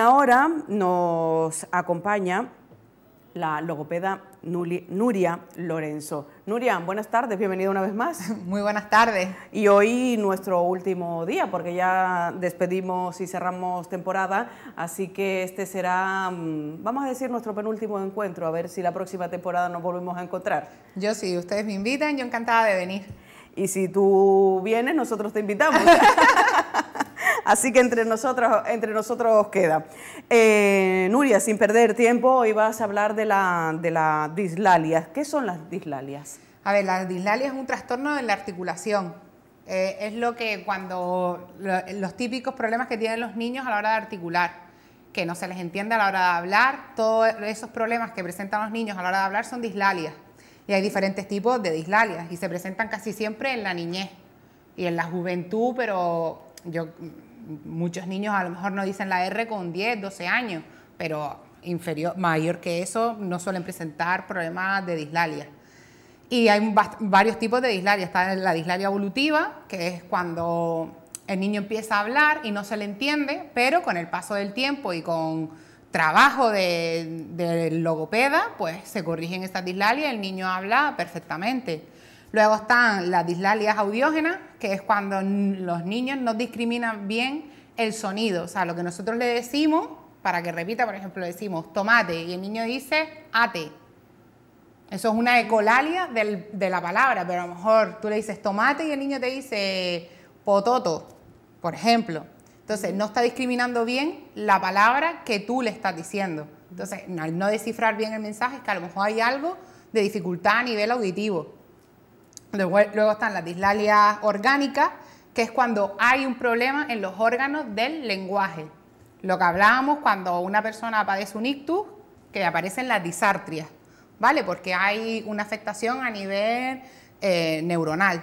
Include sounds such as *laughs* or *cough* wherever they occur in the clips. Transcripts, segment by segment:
ahora nos acompaña la logopeda Nuria Lorenzo. Nuria, buenas tardes, bienvenida una vez más. *laughs* Muy buenas tardes. Y hoy nuestro último día, porque ya despedimos y cerramos temporada, así que este será, mm, vamos a decir, nuestro penúltimo encuentro, a ver si la próxima temporada nos volvemos a encontrar. Yo sí, ustedes me invitan, yo encantada de venir. Y si tú vienes, nosotros te invitamos. *laughs* Así que entre nosotros, entre nosotros queda. Eh, Nuria, sin perder tiempo, hoy vas a hablar de la, de la ¿Qué son las dislalias? A ver, la dislalias es un trastorno de la articulación. Eh, es lo que cuando los típicos problemas que tienen los niños a la hora de articular, que no se les entiende a la hora de hablar, todos esos problemas que presentan los niños a la hora de hablar son dislalias. Y hay diferentes tipos de dislalias y se presentan casi siempre en la niñez y en la juventud, pero yo muchos niños a lo mejor no dicen la R con 10, 12 años, pero inferior, mayor que eso no suelen presentar problemas de dislalia. Y hay varios tipos de dislalia. Está la dislalia evolutiva, que es cuando el niño empieza a hablar y no se le entiende, pero con el paso del tiempo y con trabajo de, logopeda, pues se corrigen estas dislalias y el niño habla perfectamente. Luego están las dislalias audiógenas, que es cuando los niños no discriminan bien el sonido. O sea, lo que nosotros le decimos, para que repita, por ejemplo, decimos tomate y el niño dice ate. Eso es una ecolalia de la palabra, pero a lo mejor tú le dices tomate y el niño te dice pototo, por ejemplo. Entonces, no está discriminando bien la palabra que tú le estás diciendo. Entonces, al no descifrar bien el mensaje, es que a lo mejor hay algo de dificultad a nivel auditivo. Luego, están las dislalias orgánicas, que es cuando hay un problema en los órganos del lenguaje. Lo que hablábamos cuando una persona padece un ictus, que aparecen las disartrias, ¿vale? Porque hay una afectación a nivel eh, neuronal.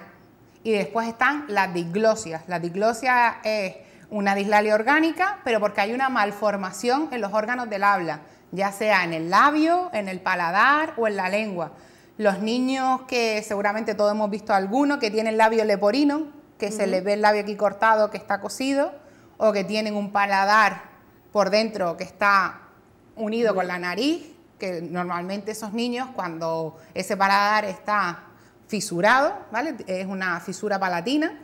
Y después están las diglosias. La diglosia es una dislalia orgánica, pero porque hay una malformación en los órganos del habla, ya sea en el labio, en el paladar o en la lengua. Los niños que seguramente todos hemos visto alguno que tienen labio leporino, que se les ve el labio aquí cortado, que está cosido, o que tienen un paladar por dentro que está unido con la nariz, que normalmente esos niños cuando ese paladar está fisurado, Es una fisura palatina,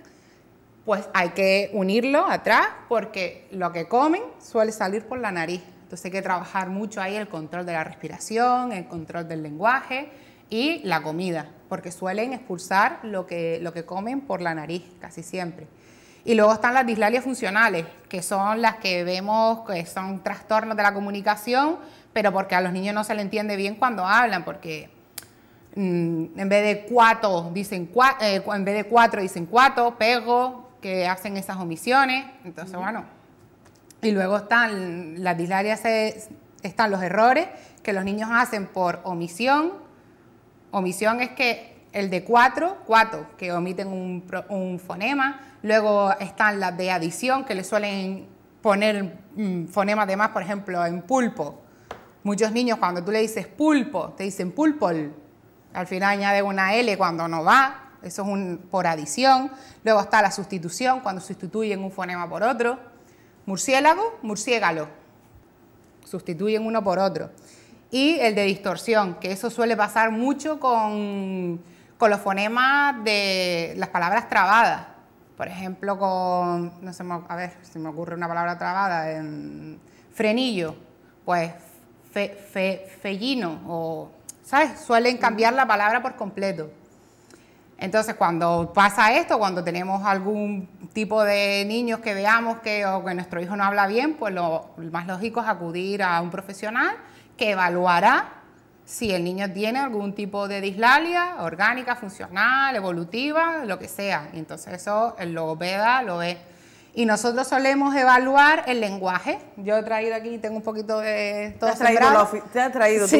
pues hay que unirlo atrás porque lo que comen suele salir por la nariz. Entonces hay que trabajar mucho ahí el control de la respiración, el control del lenguaje, y la comida, porque suelen expulsar lo que, lo que comen por la nariz casi siempre. Y luego están las dislalias funcionales, que son las que vemos que son trastornos de la comunicación, pero porque a los niños no se le entiende bien cuando hablan, porque mm, en vez de cuatro dicen eh, en vez de cuatro dicen cuatro, pego, que hacen esas omisiones. Entonces, bueno. Y luego están las dislalias, están los errores que los niños hacen por omisión, omisión es que el de cuatro, cuatro, que omiten un, fonema. Luego están las de adición, que le suelen poner mm, fonemas de más, por ejemplo, en pulpo. Muchos niños cuando tú le dices pulpo, te dicen pulpol. Al final añade una L cuando no va, eso es un, por adición. Luego está la sustitución, cuando sustituyen un fonema por otro. Murciélago, murciégalo. Sustituyen uno por otro y el de distorsión, que eso suele pasar mucho con, los fonemas de las palabras trabadas. Por ejemplo, con, no sé, a ver, si me ocurre una palabra trabada, en frenillo, pues fe, fellino, o, ¿sabes? Suelen cambiar la palabra por completo. Entonces, cuando pasa esto, cuando tenemos algún tipo de niños que veamos que, nuestro hijo no habla bien, pues lo más lógico es acudir a un profesional que evaluará si el niño tiene algún tipo de dislalia orgánica, funcional, evolutiva, lo que sea. Y entonces eso el logopeda lo ve. Y nosotros solemos evaluar el lenguaje. Yo he traído aquí, tengo un poquito de todo ¿Te has traído, tú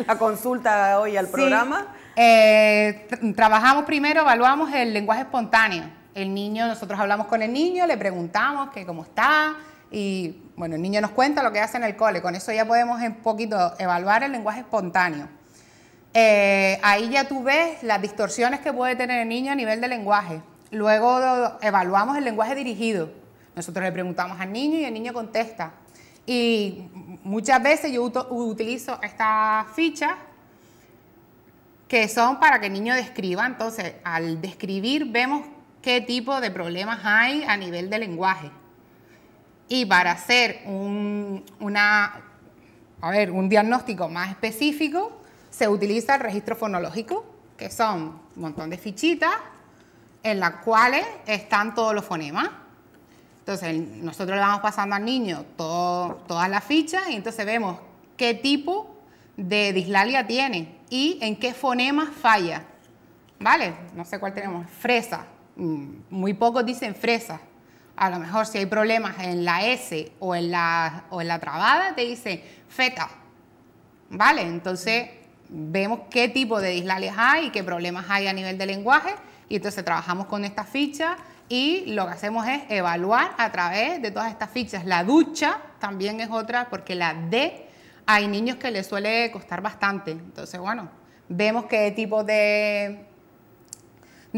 *laughs* la consulta hoy al programa? Eh, trabajamos primero, evaluamos el lenguaje espontáneo. El niño, nosotros hablamos con el niño, le preguntamos que cómo está, y bueno, el niño nos cuenta lo que hace en el cole, con eso ya podemos un poquito evaluar el lenguaje espontáneo. Eh, ahí ya tú ves las distorsiones que puede tener el niño a nivel de lenguaje. Luego evaluamos el lenguaje dirigido. Nosotros le preguntamos al niño y el niño contesta. Y muchas veces yo utilizo estas fichas que son para que el niño describa. Entonces, al describir vemos qué tipo de problemas hay a nivel de lenguaje. Y para hacer un, una, ver, un diagnóstico más específico, se utiliza el registro fonológico, que son un montón de fichitas en las cuales están todos los fonemas. Entonces, nosotros le vamos pasando al niño todas las fichas y entonces vemos qué tipo de dislalia tiene y en qué fonemas falla. ¿Vale? No sé cuál tenemos. Fresa. Mm, muy pocos dicen fresa a lo mejor si hay problemas en la S o en la, o en la trabada, te dice feta. ¿Vale? Entonces vemos qué tipo de dislalias hay y qué problemas hay a nivel de lenguaje y entonces trabajamos con esta ficha y lo que hacemos es evaluar a través de todas estas fichas. La ducha también es otra porque la D hay niños que les suele costar bastante. Entonces, bueno, vemos qué tipo de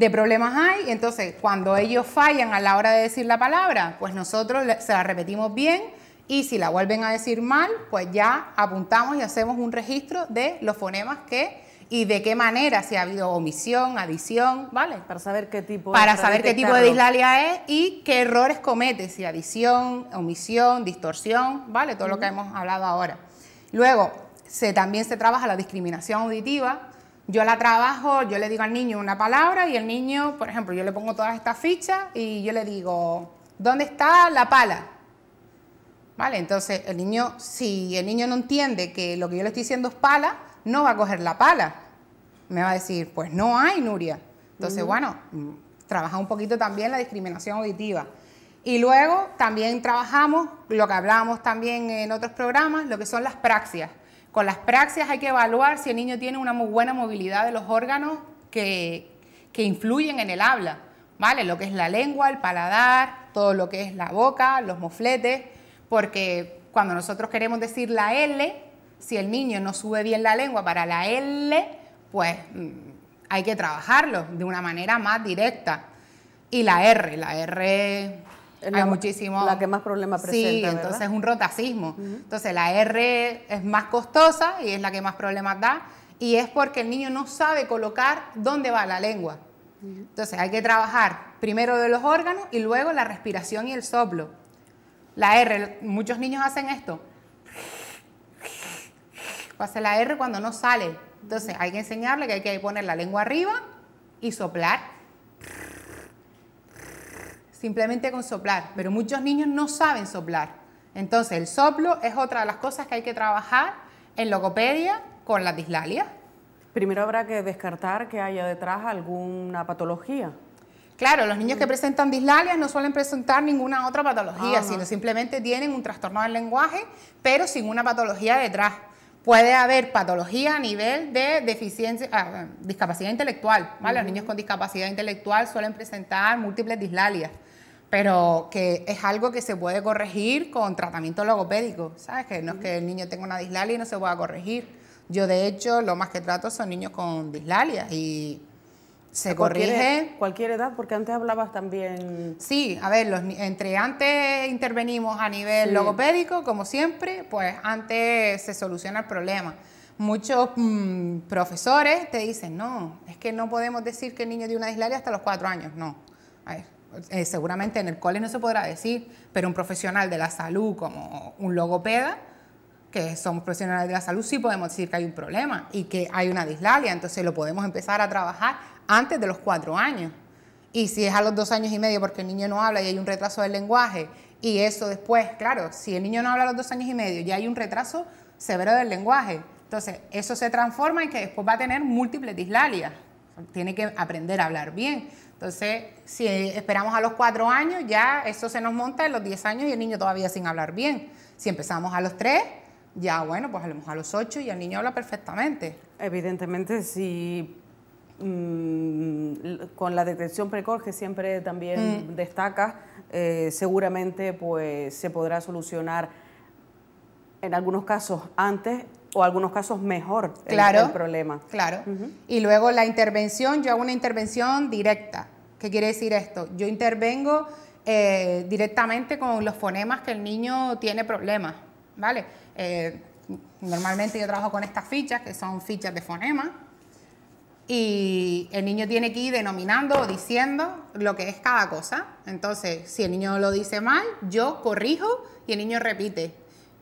de problemas hay. Entonces, cuando ellos fallan a la hora de decir la palabra, pues nosotros se la repetimos bien y si la vuelven a decir mal, pues ya apuntamos y hacemos un registro de los fonemas que y de qué manera, si ha habido omisión, adición, ¿vale? Para saber qué tipo Para saber qué tipo de dislalia es y qué errores comete, si adición, omisión, distorsión, ¿vale? Todo lo que hemos hablado ahora. Luego, se, también se trabaja la discriminación auditiva, yo la trabajo, yo le digo al niño una palabra y el niño, por ejemplo, yo le pongo todas estas fichas y yo le digo, ¿dónde está la pala? ¿Vale? Entonces, el niño, si el niño no entiende que lo que yo le estoy diciendo es pala, no va a coger la pala. Me va a decir, pues no hay, Nuria. Entonces, mm. bueno, trabaja un poquito también la discriminación auditiva. Y luego también trabajamos lo que hablábamos también en otros programas, lo que son las praxias. Con las praxias hay que evaluar si el niño tiene una muy buena movilidad de los órganos que, influyen en el habla, ¿vale? Lo que es la lengua, el paladar, todo lo que es la boca, los mofletes, porque cuando nosotros queremos decir la L, si el niño no sube bien la lengua para la L, pues mm, hay que trabajarlo de una manera más directa. Y la R, la R la, que más problemas presenta. Sí, entonces es un rotacismo. Entonces la R es más costosa y es la que más problemas da. Y es porque el niño no sabe colocar dónde va la lengua. Entonces hay que trabajar primero de los órganos y luego la respiración y el soplo. La R, muchos niños hacen esto. Hace la R cuando no sale. Entonces hay que enseñarle que hay que poner la lengua arriba y soplar simplemente con soplar, pero muchos niños no saben soplar. Entonces, el soplo es otra de las cosas que hay que trabajar en logopedia con la dislalia. Primero habrá que descartar que haya detrás alguna patología. Claro, los niños que presentan dislalias no suelen presentar ninguna otra patología, ah, sino simplemente tienen un trastorno del lenguaje, pero sin una patología detrás. Puede haber patología a nivel de deficiencia, ah, discapacidad intelectual. Los niños con discapacidad intelectual suelen presentar múltiples dislalias pero que es algo que se puede corregir con tratamiento logopédico, ¿sabes? Que no es que el niño tenga una dislalia y no se pueda corregir. Yo, de hecho, lo más que trato son niños con dislalia y se corrige. Cualquier, edad, porque antes hablabas también. Sí, a ver, los, entre antes intervenimos a nivel logopédico, como siempre, pues antes se soluciona el problema. Muchos mm, profesores te dicen, no, es que no podemos decir que el niño tiene una dislalia hasta los cuatro años. No, a ver, eh, seguramente en el cole no se podrá decir, pero un profesional de la salud como un logopeda, que somos profesionales de la salud, sí podemos decir que hay un problema y que hay una dislalia, entonces lo podemos empezar a trabajar antes de los cuatro años. Y si es a los dos años y medio porque el niño no habla y hay un retraso del lenguaje, y eso después, claro, si el niño no habla a los dos años y medio ya hay un retraso severo del lenguaje, entonces eso se transforma en que después va a tener múltiples dislalias tiene que aprender a hablar bien. Entonces, si esperamos a los cuatro años, ya eso se nos monta en los diez años y el niño todavía sin hablar bien. Si empezamos a los tres, ya bueno, pues a los ocho y el niño habla perfectamente. Evidentemente, si mm, con la detección precoz que siempre también mm. destaca, eh, seguramente pues se podrá solucionar en algunos casos antes o algunos casos mejor el, claro, problema. Claro. Y luego la intervención, yo hago una intervención directa. ¿Qué quiere decir esto? Yo intervengo eh, directamente con los fonemas que el niño tiene problemas, ¿vale? Eh, normalmente yo trabajo con estas fichas, que son fichas de fonemas, y el niño tiene que ir denominando o diciendo lo que es cada cosa. Entonces, si el niño lo dice mal, yo corrijo y el niño repite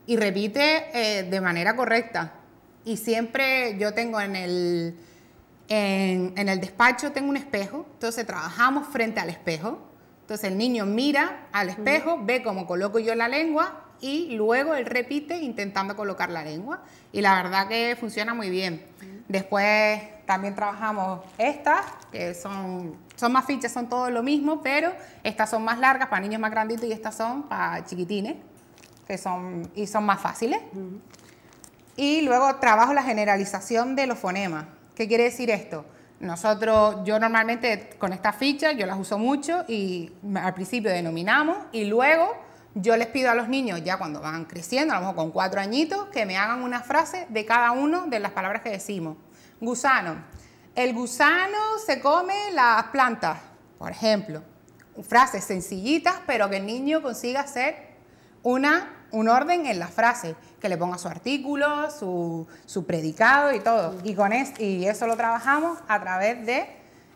y repite eh, de manera correcta. Y siempre yo tengo en el, en, el despacho, tengo un espejo, entonces trabajamos frente al espejo. Entonces el niño mira al espejo, ve cómo coloco yo la lengua y luego él repite intentando colocar la lengua. Y la verdad que funciona muy bien. Después también trabajamos estas, que son, son más fichas, son todo lo mismo, pero estas son más largas para niños más granditos y estas son para chiquitines que son, y son más fáciles. Y luego trabajo la generalización de los fonemas. ¿Qué quiere decir esto? Nosotros, yo normalmente con estas fichas, yo las uso mucho y al principio denominamos y luego yo les pido a los niños, ya cuando van creciendo, a lo mejor con cuatro añitos, que me hagan una frase de cada una de las palabras que decimos. Gusano. El gusano se come las plantas, por ejemplo. Frases sencillitas, pero que el niño consiga hacer una un orden en las frases, que le ponga su artículo, su, predicado y todo. Y, con y eso lo trabajamos a través de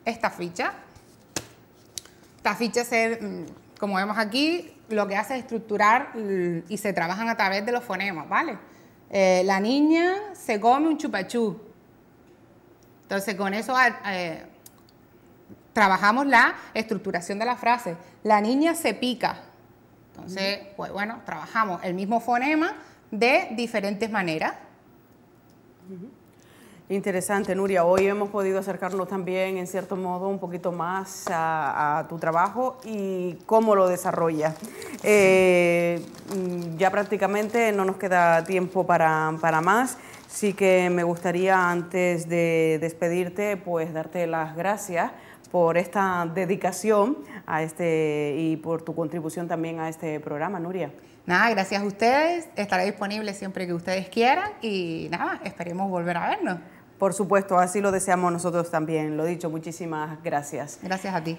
esta ficha. Esta ficha, mm, como vemos aquí, lo que hace es estructurar mm, y se trabajan a través de los fonemas, ¿vale? Eh, la niña se come un chupachú. Entonces, con eso ah, eh, trabajamos la estructuración de la frase. La niña se pica. Entonces, pues bueno, trabajamos el mismo fonema de diferentes maneras. Interesante, Nuria. Hoy hemos podido acercarnos también, en cierto modo, un poquito más a, tu trabajo y cómo lo desarrollas. Eh, mm, ya prácticamente no nos queda tiempo para, para más. Sí que me gustaría, antes de despedirte, pues darte las gracias por esta dedicación a este y por tu contribución también a este programa, Nuria. Nada, gracias a ustedes. Estaré disponible siempre que ustedes quieran y nada, esperemos volver a vernos. Por supuesto, así lo deseamos nosotros también. Lo dicho, muchísimas gracias. Gracias a ti.